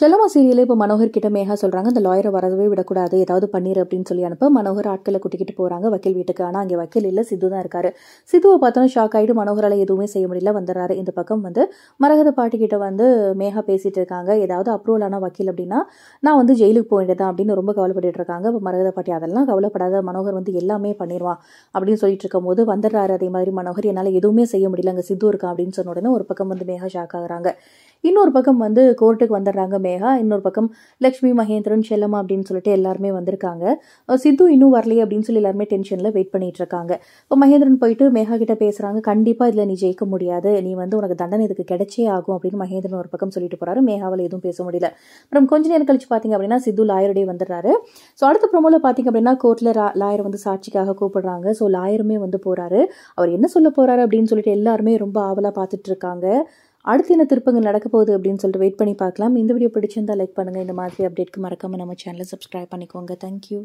செல்லமா சீரியல் இப்போ மனோகர் கிட்ட மேகா சொல்றாங்க அந்த லாயரை வரவே விடக்கூடாது ஏதாவது பண்ணிரு அப்படின்னு சொல்லி அனுப்ப மனோகர் ஆட்களை கூட்டிகிட்டு போறாங்க வக்கீல் வீட்டுக்கு ஆனால் அங்கே வக்கீல் இல்லை சித்து தான் இருக்காரு சித்துவை பார்த்தோன்னா ஷாக் ஆகிட்டு மனோகரால் எதுவுமே செய்ய முடியல வந்துடுறாரு இந்த பக்கம் வந்து மரகத பாட்டி கிட்ட வந்து மேகா பேசிட்டு இருக்காங்க ஏதாவது அப்ரூவல் ஆன வக்கீல் அப்படின்னா நான் வந்து ஜெயிலுக்கு போயிட்டதான் அப்படின்னு ரொம்ப கவலைப்பட்டு இருக்காங்க இப்போ மரகத பாட்டி அதெல்லாம் கவலைப்படாத மனோகர் வந்து எல்லாமே பண்ணிடுவான் அப்படின்னு சொல்லிட்டு இருக்கும் போது வந்துடுறாரு அதே மாதிரி மனோகர் என்னால் எதுவுமே செய்ய முடியல அங்கே சித்து இருக்கான் அப்படின்னு சொன்ன உடனே ஒரு பக்கம் வந்து மேகா ஷாக் ஆகுறாங்க இன்னொரு பக்கம் வந்து கோர்ட்டுக்கு வந்துடுறாங்க சினேகா இன்னொரு பக்கம் லக்ஷ்மி மகேந்திரன் செல்லம் அப்படின்னு சொல்லிட்டு எல்லாருமே வந்திருக்காங்க சித்து இன்னும் வரலையே அப்படின்னு சொல்லி எல்லாருமே டென்ஷனில் வெயிட் பண்ணிட்டு இருக்காங்க இப்போ மகேந்திரன் போயிட்டு மேகா கிட்ட பேசுகிறாங்க கண்டிப்பாக இதில் நீ ஜெயிக்க முடியாது நீ வந்து உனக்கு தண்டனை இதுக்கு கிடைச்சே ஆகும் அப்படின்னு மகேந்திரன் ஒரு பக்கம் சொல்லிட்டு போறாரு மேகாவில் எதுவும் பேச முடியல அப்புறம் கொஞ்ச நேரம் கழிச்சு பார்த்தீங்க அப்படின்னா சித்து லாயருடைய வந்துடுறாரு ஸோ அடுத்த ப்ரோமோவில் பார்த்தீங்க அப்படின்னா கோர்ட்டில் லாயர் வந்து சாட்சிக்காக கூப்பிடுறாங்க ஸோ லாயருமே வந்து போறாரு அவர் என்ன சொல்ல போறாரு அப்படின்னு சொல்லிட்டு எல்லாருமே ரொம்ப ஆவலாக பார்த்துட்டு இருக்காங்க அடுத்து என்ன திருப்பங்கள் நடக்க போகுது அப்படின்னு சொல்லிட்டு வெயிட் பண்ணி பார்க்கலாம் இந்த வீடியோ பிடிச்சிருந்தால் லைக் பண்ணுங்கள் இந்த மாதிரி அப்டேட்க்கு மறக்காமல் நம்ம சேனலை சப்ஸ்கிரைப் பண்ணிக்கோங்க தேங்க்யூ